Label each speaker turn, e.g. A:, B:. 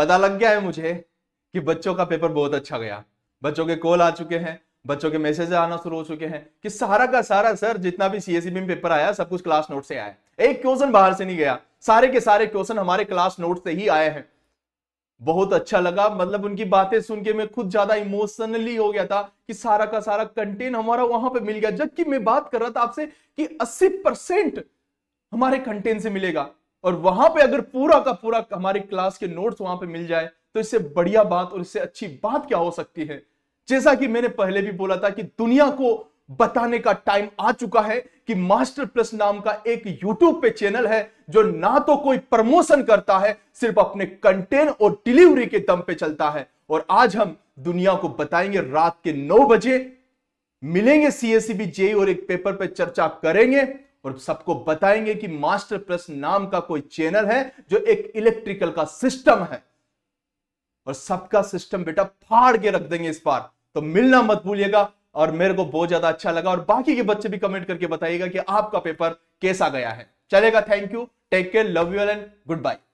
A: पता लग गया है मुझे कि बच्चों का पेपर बहुत अच्छा गया बच्चों के कॉल आ चुके हैं बच्चों के मैसेज आना शुरू हो चुके हैं कि सारा का सारा सर जितना भी सीएससी e में पेपर आया सब कुछ क्लास नोट से आया एक क्वेश्चन बाहर से नहीं गया सारे के सारे क्वेश्चन हमारे क्लास नोट से ही आए हैं बहुत अच्छा लगा मतलब उनकी बातें सुन के मैं खुद ज्यादा इमोशनली हो गया था कि सारा का सारा कंटेंट हमारा वहां पे मिल गया जबकि मैं बात कर रहा था आपसे कि 80 परसेंट हमारे कंटेंट से मिलेगा और वहां पे अगर पूरा का पूरा हमारी क्लास के नोट्स वहां पे मिल जाए तो इससे बढ़िया बात और इससे अच्छी बात क्या हो सकती है जैसा कि मैंने पहले भी बोला था कि दुनिया को बताने का टाइम आ चुका है कि मास्टर प्लस नाम का एक यूट्यूब पे चैनल है जो ना तो कोई प्रमोशन करता है सिर्फ अपने कंटेंट और डिलीवरी के दम पे चलता है और आज हम दुनिया को बताएंगे रात के नौ बजे मिलेंगे सीएससीबी जेई e e और एक पेपर पे चर्चा करेंगे और सबको बताएंगे कि मास्टर प्लस नाम का कोई चैनल है जो एक इलेक्ट्रिकल का सिस्टम है और सबका सिस्टम बेटा फाड़ के रख देंगे इस बार तो मिलना मत भूलिएगा और मेरे को बहुत ज्यादा अच्छा लगा और बाकी के बच्चे भी कमेंट करके बताइएगा कि आपका पेपर कैसा गया है चलेगा thank you take care love you and good bye